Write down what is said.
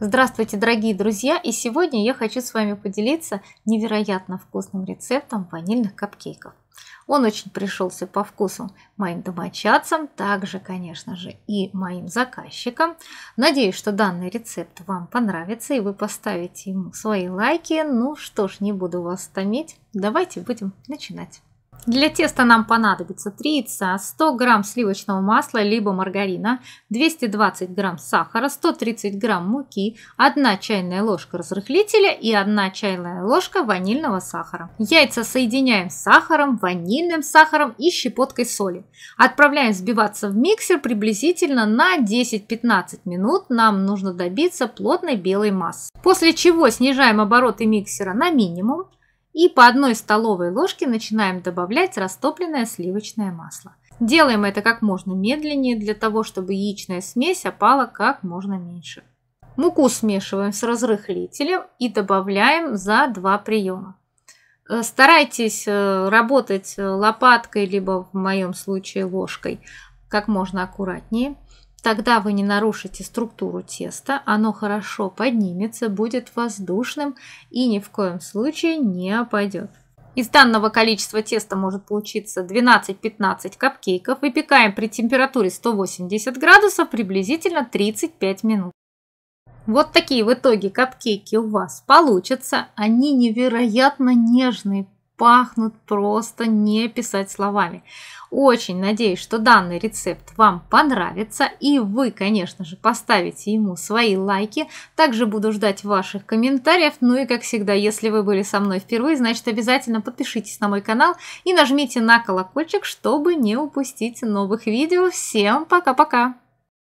Здравствуйте, дорогие друзья! И сегодня я хочу с вами поделиться невероятно вкусным рецептом ванильных капкейков. Он очень пришелся по вкусу моим домочадцам, также, конечно же, и моим заказчикам. Надеюсь, что данный рецепт вам понравится и вы поставите ему свои лайки. Ну что ж, не буду вас томить, давайте будем начинать. Для теста нам понадобится 3 яйца, 100 грамм сливочного масла либо маргарина, 220 грамм сахара, 130 грамм муки, 1 чайная ложка разрыхлителя и 1 чайная ложка ванильного сахара. Яйца соединяем с сахаром, ванильным сахаром и щепоткой соли. Отправляем взбиваться в миксер приблизительно на 10-15 минут. Нам нужно добиться плотной белой массы. После чего снижаем обороты миксера на минимум и по одной столовой ложке начинаем добавлять растопленное сливочное масло. Делаем это как можно медленнее для того, чтобы яичная смесь опала как можно меньше. Муку смешиваем с разрыхлителем и добавляем за два приема. Э, старайтесь э, работать лопаткой, либо в моем случае ложкой, как можно аккуратнее. Тогда вы не нарушите структуру теста, оно хорошо поднимется, будет воздушным и ни в коем случае не опадет. Из данного количества теста может получиться 12-15 капкейков. Выпекаем при температуре 180 градусов приблизительно 35 минут. Вот такие в итоге капкейки у вас получатся. Они невероятно нежные, пахнут просто не писать словами. Очень надеюсь, что данный рецепт вам понравится и вы, конечно же, поставите ему свои лайки. Также буду ждать ваших комментариев. Ну и, как всегда, если вы были со мной впервые, значит, обязательно подпишитесь на мой канал и нажмите на колокольчик, чтобы не упустить новых видео. Всем пока-пока!